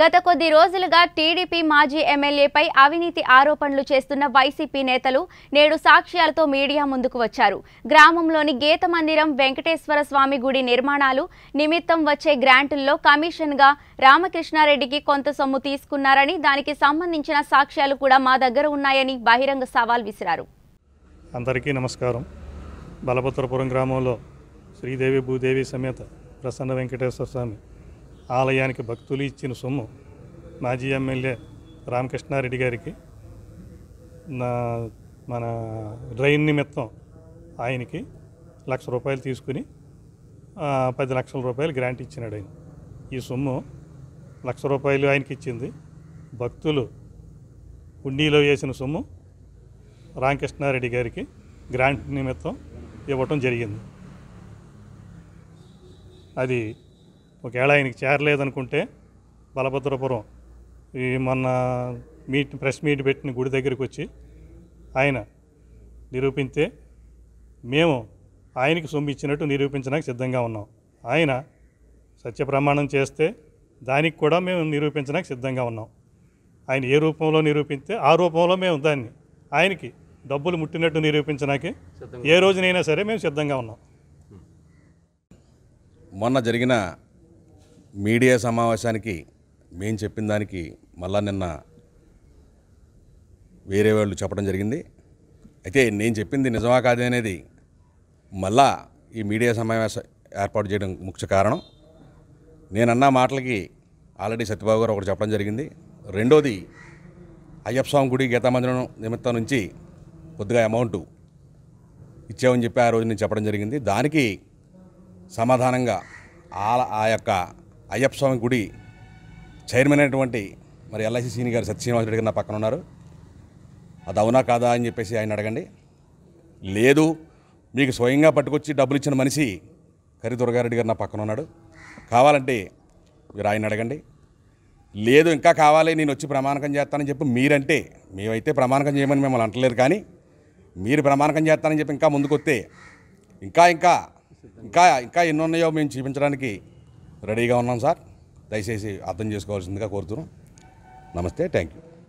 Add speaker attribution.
Speaker 1: గత కొద్ది రోజులుగా టీడీపీ మాజీ ఎమ్మెల్యేపై అవినీతి ఆరోపణలు చేస్తున్న వైసీపీ నేతలు నేడు సాక్ష్యాలతో మీడియా ముందుకు వచ్చారు గ్రామంలోని గీత మందిరం వెంకటేశ్వర స్వామి గుడి నిర్మాణాలు నిమిత్తం వచ్చే గ్రాంటుల్లో కమిషన్గా రామకృష్ణారెడ్డికి కొంత సొమ్ము తీసుకున్నారని దానికి సంబంధించిన సాక్ష్యాలు కూడా మా దగ్గర ఉన్నాయని బహిరంగ సవాల్ విసిరారు
Speaker 2: అందరికీ నమస్కారం బలభద్రపురం గ్రామంలో శ్రీదేవి భూదేవి సమేత ప్రసన్న వెంకటేశ్వర స్వామి ఆలయానికి భక్తులు ఇచ్చిన సొమ్ము మాజీ ఎమ్మెల్యే రామకృష్ణారెడ్డి గారికి నా మన డ్రైన్ నిమిత్తం ఆయనకి లక్ష రూపాయలు తీసుకుని పది లక్షల రూపాయలు గ్రాంట్ ఇచ్చినాడు ఆయన ఈ సొమ్ము లక్ష రూపాయలు ఆయనకి ఇచ్చింది భక్తులు హుండీలో వేసిన సొమ్ము రామకృష్ణారెడ్డి గారికి గ్రాంట్ నిమిత్తం ఇవ్వటం జరిగింది అది ఒకవేళ ఆయనకి చేరలేదనుకుంటే బలభద్రపురం ఈ మొన్న మీట్ ప్రెస్ మీట్ పెట్టిన గుడి దగ్గరికి వచ్చి ఆయన నిరూపిస్తే మేము ఆయనకి సొమ్ము ఇచ్చినట్టు నిరూపించడానికి సిద్ధంగా ఉన్నాం ఆయన సత్య ప్రమాణం చేస్తే దానికి కూడా మేము నిరూపించడానికి సిద్ధంగా ఉన్నాం ఆయన ఏ రూపంలో నిరూపిస్తే ఆ రూపంలో మేము దాన్ని ఆయనకి డబ్బులు ముట్టినట్టు నిరూపించడానికి ఏ రోజునైనా సరే మేము సిద్ధంగా ఉన్నాం
Speaker 3: మొన్న జరిగిన మీడియా సమావేశానికి మేము చెప్పిన దానికి మళ్ళా నిన్న వేరే వాళ్ళు చెప్పడం జరిగింది అయితే నేను చెప్పింది నిజమా కాదే అనేది మళ్ళా ఈ మీడియా సమావేశం ఏర్పాటు చేయడం ముఖ్య కారణం నేను అన్న మాటలకి ఆల్రెడీ సత్యబాబు గారు ఒకటి చెప్పడం జరిగింది రెండోది అయ్యప్ప స్వామి గుడి గీతామందిరం నిమిత్తం నుంచి కొద్దిగా అమౌంట్ ఇచ్చామని చెప్పి ఆ రోజు నేను చెప్పడం జరిగింది దానికి సమాధానంగా ఆ యొక్క అయ్యప్ప స్వామి గుడి చైర్మన్ అయినటువంటి మరి ఎల్ఐసి సీని గారు సత్యశ్రీనివాస రెడ్డి గారు నా పక్కన ఉన్నారు అది అవునా కాదా అని చెప్పేసి ఆయన అడగండి లేదు మీకు స్వయంగా పట్టుకొచ్చి డబ్బులు ఇచ్చిన మనిషి కరి దుర్గారెడ్డి గారు నా పక్కన ఉన్నాడు కావాలంటే మీరు ఆయన అడగండి లేదు ఇంకా కావాలి నేను వచ్చి ప్రమాణకం చేస్తానని చెప్పి మీరంటే మేమైతే ప్రమాణకం చేయమని మిమ్మల్ని అంటలేరు కానీ మీరు ప్రమాణకం చేస్తానని చెప్పి ఇంకా ముందుకొస్తే ఇంకా ఇంకా ఇంకా ఇంకా ఎన్నున్నాయో మేము చూపించడానికి రెడీగా ఉన్నాం సార్ దయచేసి అర్థం చేసుకోవాల్సిందిగా కోరుతున్నాం నమస్తే థ్యాంక్ యూ